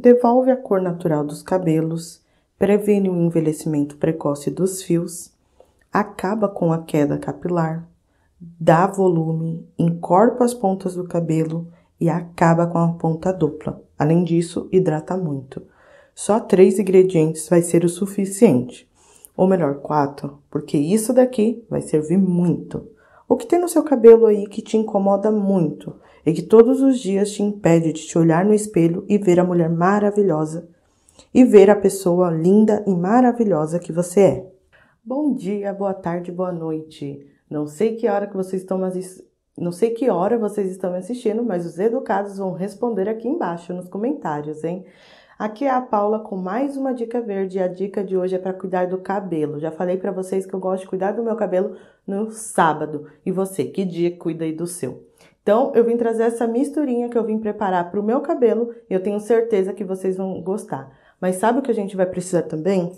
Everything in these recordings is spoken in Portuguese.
devolve a cor natural dos cabelos, previne o envelhecimento precoce dos fios, acaba com a queda capilar, dá volume, encorpa as pontas do cabelo e acaba com a ponta dupla. Além disso, hidrata muito. Só três ingredientes vai ser o suficiente. Ou melhor, quatro, porque isso daqui vai servir muito. O que tem no seu cabelo aí que te incomoda muito e que todos os dias te impede de te olhar no espelho e ver a mulher maravilhosa e ver a pessoa linda e maravilhosa que você é? Bom dia, boa tarde, boa noite. Não sei que hora que vocês estão mas não sei que hora vocês estão me assistindo, mas os educados vão responder aqui embaixo nos comentários, hein? Aqui é a Paula com mais uma dica verde. A dica de hoje é para cuidar do cabelo. Já falei para vocês que eu gosto de cuidar do meu cabelo no sábado. E você, que dia cuida aí do seu? Então, eu vim trazer essa misturinha que eu vim preparar para o meu cabelo e eu tenho certeza que vocês vão gostar. Mas sabe o que a gente vai precisar também?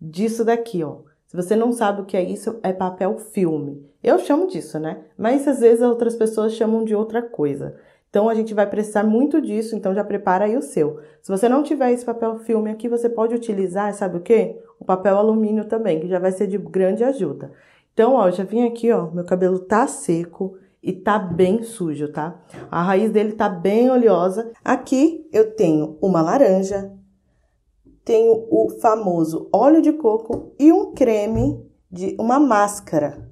Disso daqui, ó. Se você não sabe o que é isso, é papel filme. Eu chamo disso, né? Mas às vezes outras pessoas chamam de outra coisa. Então a gente vai precisar muito disso, então já prepara aí o seu. Se você não tiver esse papel filme aqui, você pode utilizar, sabe o quê? O papel alumínio também, que já vai ser de grande ajuda. Então, ó, já vim aqui, ó, meu cabelo tá seco e tá bem sujo, tá? A raiz dele tá bem oleosa. Aqui eu tenho uma laranja, tenho o famoso óleo de coco e um creme de uma máscara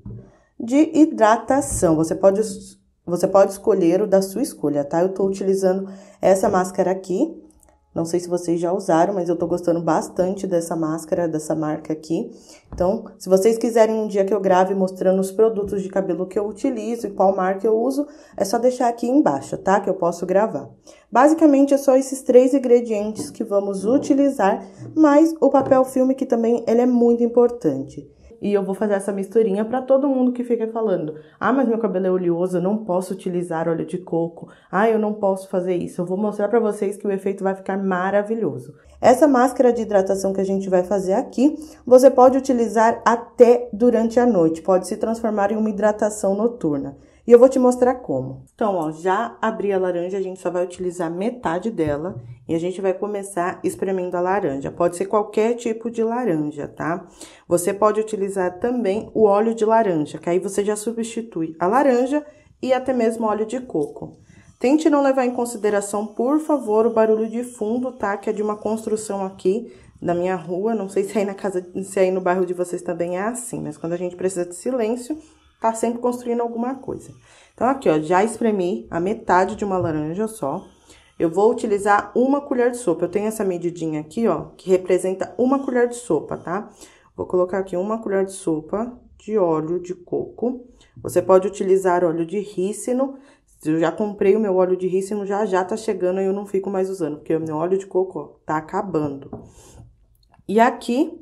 de hidratação. Você pode você pode escolher o da sua escolha, tá? Eu tô utilizando essa máscara aqui. Não sei se vocês já usaram, mas eu tô gostando bastante dessa máscara, dessa marca aqui. Então, se vocês quiserem um dia que eu grave mostrando os produtos de cabelo que eu utilizo e qual marca eu uso, é só deixar aqui embaixo, tá? Que eu posso gravar. Basicamente, é só esses três ingredientes que vamos utilizar, mas o papel filme que também ele é muito importante e eu vou fazer essa misturinha para todo mundo que fica falando: "Ah, mas meu cabelo é oleoso, eu não posso utilizar óleo de coco. Ah, eu não posso fazer isso". Eu vou mostrar para vocês que o efeito vai ficar maravilhoso. Essa máscara de hidratação que a gente vai fazer aqui, você pode utilizar até durante a noite, pode se transformar em uma hidratação noturna. E eu vou te mostrar como. Então, ó, já abri a laranja, a gente só vai utilizar metade dela e a gente vai começar espremendo a laranja. Pode ser qualquer tipo de laranja, tá? Você pode utilizar também o óleo de laranja, que aí você já substitui a laranja e até mesmo óleo de coco. Tente não levar em consideração, por favor, o barulho de fundo, tá? Que é de uma construção aqui da minha rua. Não sei se aí na casa, se aí no bairro de vocês também é assim, mas quando a gente precisa de silêncio, tá sempre construindo alguma coisa. Então, aqui, ó, já espremi a metade de uma laranja só. Eu vou utilizar uma colher de sopa. Eu tenho essa medidinha aqui, ó, que representa uma colher de sopa, tá? Vou colocar aqui uma colher de sopa de óleo de coco. Você pode utilizar óleo de rícino. Eu já comprei o meu óleo de rícino, já já tá chegando e eu não fico mais usando, porque o meu óleo de coco, ó, tá acabando. E aqui,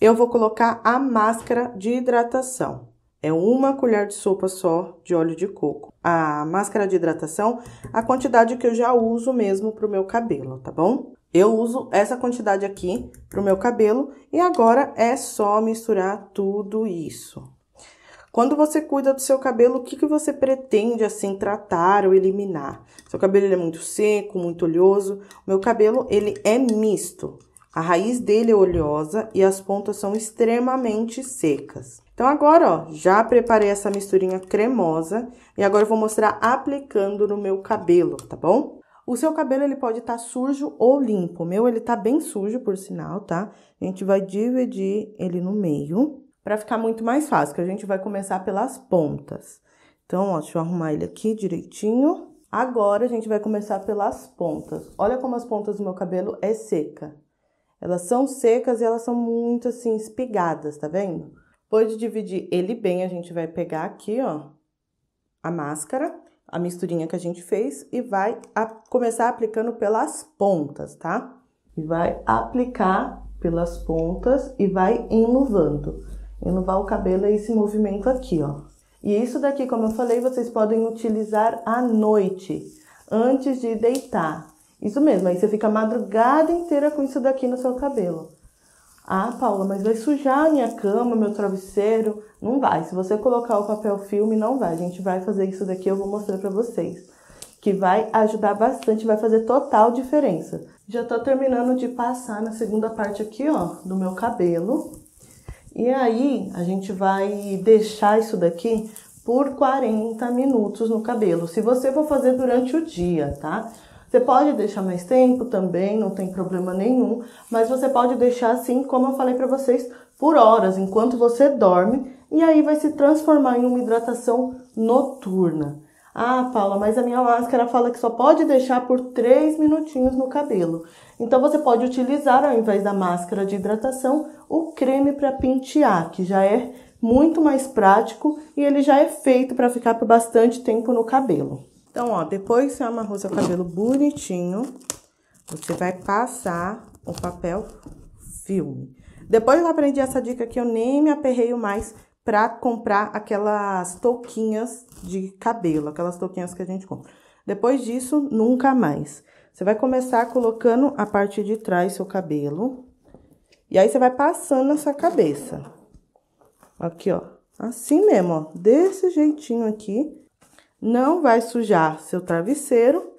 eu vou colocar a máscara de hidratação é uma colher de sopa só de óleo de coco. A máscara de hidratação, a quantidade que eu já uso mesmo para o meu cabelo, tá bom? Eu uso essa quantidade aqui para o meu cabelo e agora é só misturar tudo isso. Quando você cuida do seu cabelo, o que, que você pretende assim tratar ou eliminar? Seu cabelo é muito seco, muito oleoso. O meu cabelo ele é misto. A raiz dele é oleosa e as pontas são extremamente secas. Então, agora, ó, já preparei essa misturinha cremosa e agora eu vou mostrar aplicando no meu cabelo, tá bom? O seu cabelo, ele pode estar tá sujo ou limpo. O meu, ele tá bem sujo, por sinal, tá? A gente vai dividir ele no meio para ficar muito mais fácil, que a gente vai começar pelas pontas. Então, ó, deixa eu arrumar ele aqui direitinho. Agora, a gente vai começar pelas pontas. Olha como as pontas do meu cabelo é seca. Elas são secas e elas são muito assim espigadas, tá vendo? Depois de dividir ele bem, a gente vai pegar aqui, ó, a máscara, a misturinha que a gente fez e vai a, começar aplicando pelas pontas, tá? E vai aplicar pelas pontas e vai enluvando. Enluvar o cabelo é esse movimento aqui, ó. E isso daqui, como eu falei, vocês podem utilizar à noite, antes de deitar. Isso mesmo, aí você fica a madrugada inteira com isso daqui no seu cabelo. Ah, Paula, mas vai sujar minha cama, meu travesseiro? Não vai. Se você colocar o papel filme, não vai. A gente vai fazer isso daqui, eu vou mostrar para vocês. Que vai ajudar bastante, vai fazer total diferença. Já tô terminando de passar na segunda parte aqui, ó, do meu cabelo. E aí, a gente vai deixar isso daqui por 40 minutos no cabelo. Se você for fazer durante o dia, tá? Você pode deixar mais tempo também, não tem problema nenhum, mas você pode deixar assim, como eu falei para vocês, por horas, enquanto você dorme, e aí vai se transformar em uma hidratação noturna. Ah, Paula, mas a minha máscara fala que só pode deixar por 3 minutinhos no cabelo. Então você pode utilizar, ao invés da máscara de hidratação, o creme para pentear, que já é muito mais prático e ele já é feito para ficar por bastante tempo no cabelo. Então, ó, depois que você amarrou seu cabelo bonitinho, você vai passar o papel filme. Depois eu aprendi essa dica aqui, eu nem me aperreio mais pra comprar aquelas touquinhas de cabelo, aquelas touquinhas que a gente compra. Depois disso, nunca mais. Você vai começar colocando a parte de trás seu cabelo. E aí, você vai passando a sua cabeça. Aqui, ó. Assim mesmo, ó. Desse jeitinho aqui. Não vai sujar seu travesseiro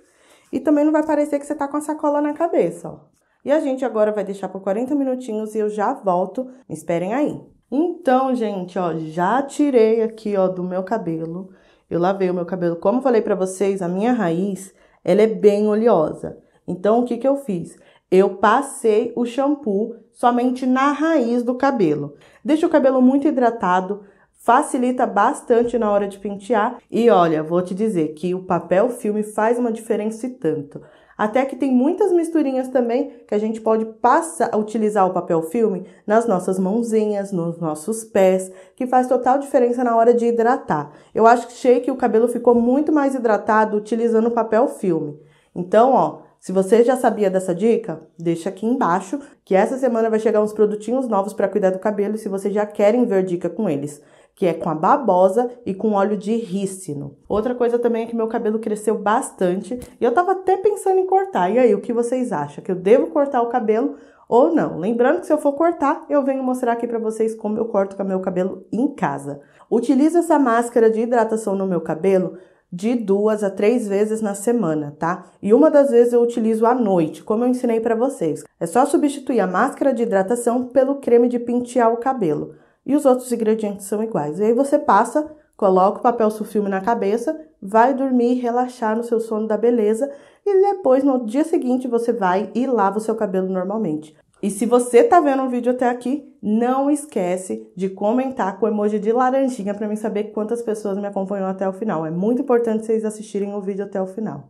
e também não vai parecer que você tá com a sacola na cabeça, ó. E a gente agora vai deixar por 40 minutinhos e eu já volto. Me esperem aí. Então, gente, ó, já tirei aqui, ó, do meu cabelo. Eu lavei o meu cabelo. Como falei para vocês, a minha raiz, ela é bem oleosa. Então, o que que eu fiz? Eu passei o shampoo somente na raiz do cabelo. Deixa o cabelo muito hidratado, facilita bastante na hora de pentear. E olha, vou te dizer que o papel filme faz uma diferença e tanto. Até que tem muitas misturinhas também que a gente pode passar, utilizar o papel filme nas nossas mãozinhas, nos nossos pés, que faz total diferença na hora de hidratar. Eu acho que achei que o cabelo ficou muito mais hidratado utilizando o papel filme. Então, ó, se você já sabia dessa dica, deixa aqui embaixo que essa semana vai chegar uns produtinhos novos para cuidar do cabelo e se vocês já querem ver dica com eles que é com a babosa e com óleo de rícino. Outra coisa também é que meu cabelo cresceu bastante e eu tava até pensando em cortar. E aí, o que vocês acham? Que eu devo cortar o cabelo ou não? Lembrando que se eu for cortar, eu venho mostrar aqui para vocês como eu corto o meu cabelo em casa. Utilizo essa máscara de hidratação no meu cabelo de duas a três vezes na semana, tá? E uma das vezes eu utilizo à noite, como eu ensinei para vocês. É só substituir a máscara de hidratação pelo creme de pentear o cabelo e os outros ingredientes são iguais. E aí você passa, coloca o papel sulfilme na cabeça, vai dormir, relaxar no seu sono da beleza e depois no dia seguinte você vai e lava o seu cabelo normalmente. E se você tá vendo o vídeo até aqui, não esquece de comentar com o emoji de laranjinha para mim saber quantas pessoas me acompanham até o final. É muito importante vocês assistirem o vídeo até o final.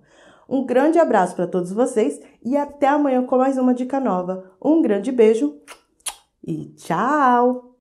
Um grande abraço para todos vocês e até amanhã com mais uma dica nova. Um grande beijo e tchau!